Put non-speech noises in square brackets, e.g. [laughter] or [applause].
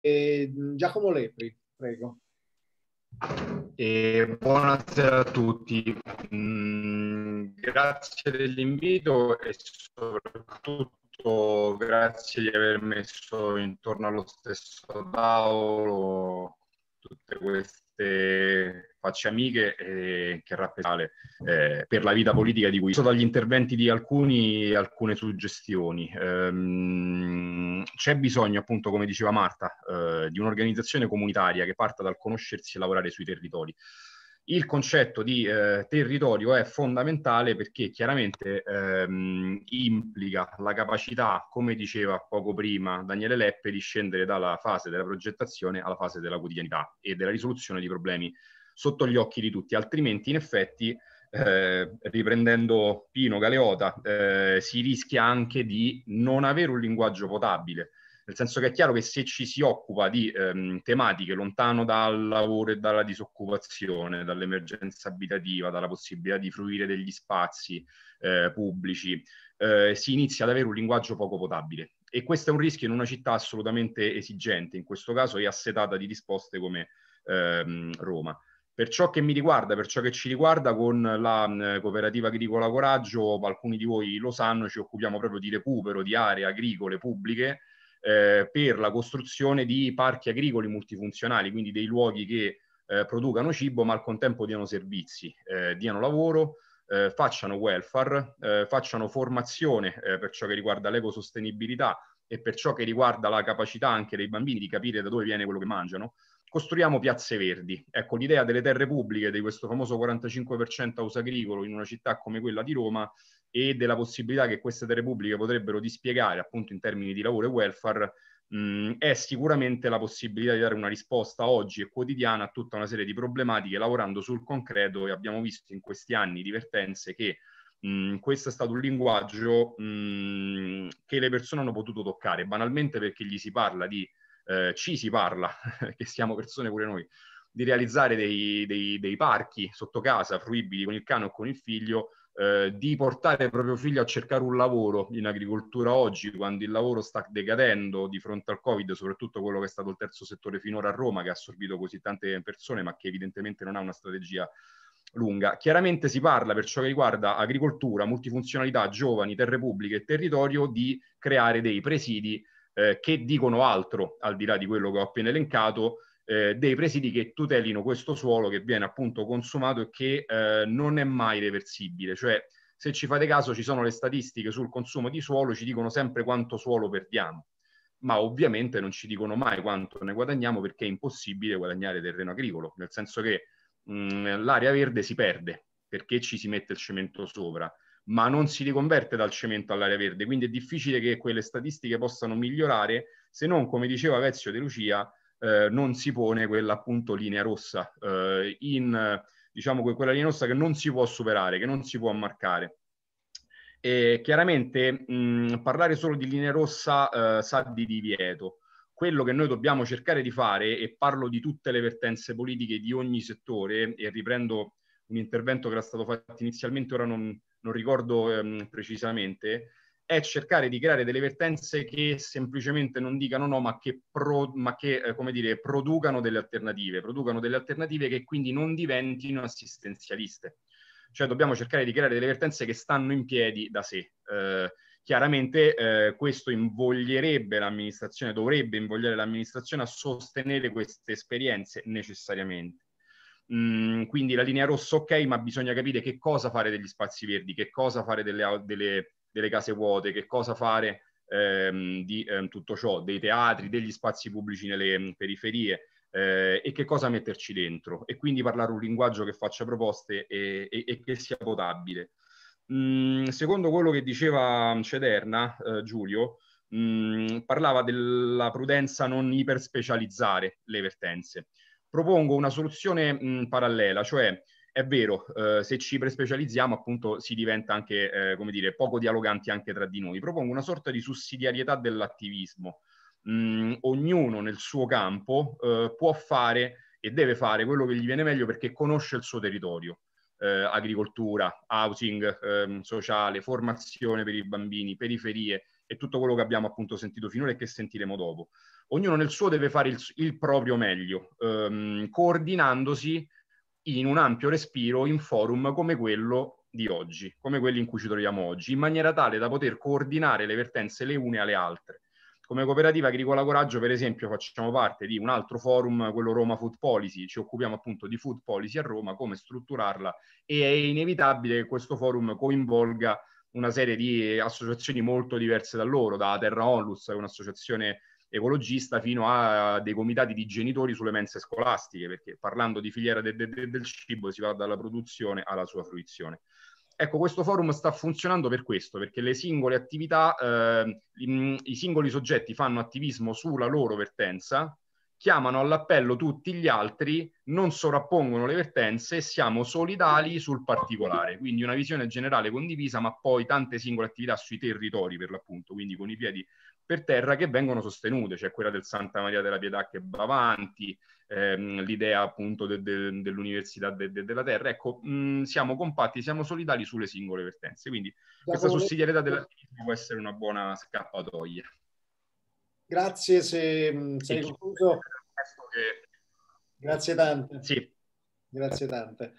E mm, Giacomo Lepri, prego. E buonasera a tutti, mm, grazie dell'invito e soprattutto grazie di aver messo intorno allo stesso tavolo tutte queste facce amiche eh, che rappresentano eh, per la vita politica di cui sono dagli interventi di alcuni alcune suggestioni. Ehm, c'è bisogno, appunto, come diceva Marta, eh, di un'organizzazione comunitaria che parta dal conoscersi e lavorare sui territori il concetto di eh, territorio è fondamentale perché chiaramente ehm, implica la capacità, come diceva poco prima Daniele Leppe, di scendere dalla fase della progettazione alla fase della quotidianità e della risoluzione di problemi sotto gli occhi di tutti, altrimenti in effetti, eh, riprendendo Pino Galeota, eh, si rischia anche di non avere un linguaggio potabile nel senso che è chiaro che se ci si occupa di ehm, tematiche lontano dal lavoro e dalla disoccupazione, dall'emergenza abitativa, dalla possibilità di fruire degli spazi eh, pubblici, eh, si inizia ad avere un linguaggio poco potabile. E questo è un rischio in una città assolutamente esigente, in questo caso è assetata di risposte come ehm, Roma. Per ciò che mi riguarda, per ciò che ci riguarda con la mm, cooperativa agricola Coraggio, alcuni di voi lo sanno, ci occupiamo proprio di recupero di aree agricole pubbliche eh, per la costruzione di parchi agricoli multifunzionali, quindi dei luoghi che eh, producano cibo ma al contempo diano servizi, eh, diano lavoro, eh, facciano welfare, eh, facciano formazione eh, per ciò che riguarda l'ecosostenibilità e per ciò che riguarda la capacità anche dei bambini di capire da dove viene quello che mangiano costruiamo piazze verdi. Ecco, l'idea delle terre pubbliche, di questo famoso 45% a uso agricolo in una città come quella di Roma e della possibilità che queste terre pubbliche potrebbero dispiegare appunto in termini di lavoro e welfare, mh, mm, è sicuramente la possibilità di dare una risposta oggi e quotidiana a tutta una serie di problematiche lavorando sul concreto e abbiamo visto in questi anni di vertenze che mh, mm, questo è stato un linguaggio mh, mm, che le persone hanno potuto toccare, banalmente perché gli si parla di eh, ci si parla, [laughs] che siamo persone pure noi, di realizzare dei, dei, dei parchi sotto casa, fruibili con il cane o con il figlio, eh, di portare il proprio figlio a cercare un lavoro in agricoltura oggi, quando il lavoro sta decadendo di fronte al Covid, soprattutto quello che è stato il terzo settore finora a Roma, che ha assorbito così tante persone, ma che evidentemente non ha una strategia lunga. Chiaramente si parla, per ciò che riguarda agricoltura, multifunzionalità, giovani, terre pubbliche e territorio, di creare dei presidi eh, che dicono altro, al di là di quello che ho appena elencato, eh, dei presidi che tutelino questo suolo che viene appunto consumato e che eh, non è mai reversibile. Cioè, se ci fate caso, ci sono le statistiche sul consumo di suolo, ci dicono sempre quanto suolo perdiamo, ma ovviamente non ci dicono mai quanto ne guadagniamo perché è impossibile guadagnare terreno agricolo, nel senso che mm, l'area verde si perde perché ci si mette il cemento sopra ma non si riconverte dal cemento all'area verde, quindi è difficile che quelle statistiche possano migliorare se non, come diceva Vezio De Lucia, eh, non si pone quella appunto linea rossa, eh, in, diciamo quella linea rossa che non si può superare, che non si può marcare. E chiaramente mh, parlare solo di linea rossa eh, sa di divieto. Quello che noi dobbiamo cercare di fare, e parlo di tutte le vertenze politiche di ogni settore, e riprendo un intervento che era stato fatto inizialmente, ora non, non ricordo ehm, precisamente, è cercare di creare delle vertenze che semplicemente non dicano no, ma che, pro, ma che eh, come dire, producano delle alternative, producano delle alternative che quindi non diventino assistenzialiste. Cioè dobbiamo cercare di creare delle vertenze che stanno in piedi da sé. Eh, chiaramente eh, questo invoglierebbe l'amministrazione, dovrebbe invogliare l'amministrazione a sostenere queste esperienze necessariamente. Mm, quindi la linea rossa ok, ma bisogna capire che cosa fare degli spazi verdi, che cosa fare delle, delle, delle case vuote, che cosa fare ehm, di ehm, tutto ciò, dei teatri, degli spazi pubblici nelle mh, mm, periferie eh, e che cosa metterci dentro. E quindi parlare un linguaggio che faccia proposte e, e, e che sia potabile. Mm, secondo quello che diceva mm, Cederna, eh, Giulio, mh, mm, parlava della prudenza non iperspecializzare le vertenze propongo una soluzione mh, parallela, cioè è vero, eh, se ci prespecializziamo appunto si diventa anche, eh, come dire, poco dialoganti anche tra di noi. Propongo una sorta di sussidiarietà dell'attivismo. Mm, ognuno nel suo campo eh, può fare e deve fare quello che gli viene meglio perché conosce il suo territorio. Eh, agricoltura, housing ehm, sociale, formazione per i bambini, periferie, e tutto quello che abbiamo appunto sentito finora e che sentiremo dopo. Ognuno nel suo deve fare il, il proprio meglio, ehm, coordinandosi in un ampio respiro in forum come quello di oggi, come quelli in cui ci troviamo oggi, in maniera tale da poter coordinare le vertenze le une alle altre. Come cooperativa Agricola Coraggio, per esempio, facciamo parte di un altro forum, quello Roma Food Policy, ci occupiamo appunto di food policy a Roma, come strutturarla e è inevitabile che questo forum coinvolga una serie di associazioni molto diverse da loro, da Terra Onlus, che è un'associazione ecologista, fino a dei comitati di genitori sulle mense scolastiche, perché parlando di filiera de- de- del cibo si va dalla produzione alla sua fruizione. Ecco, questo forum sta funzionando per questo, perché le singole attività, eh, i, i singoli soggetti fanno attivismo sulla loro vertenza, chiamano all'appello tutti gli altri, non sovrappongono le vertenze, siamo solidali sul particolare, quindi una visione generale condivisa, ma poi tante singole attività sui territori per l'appunto, quindi con i piedi per terra che vengono sostenute, cioè quella del Santa Maria della Pietà che va avanti, ehm, l'idea appunto de, de, dell'Università de, della Terra, ecco, mh, mm, siamo compatti, siamo solidali sulle singole vertenze, quindi questa sussidiarietà dell'attivismo può essere una buona scappatoia. Grazie se, se hai concluso. Grazie tante. Sì. Grazie tante.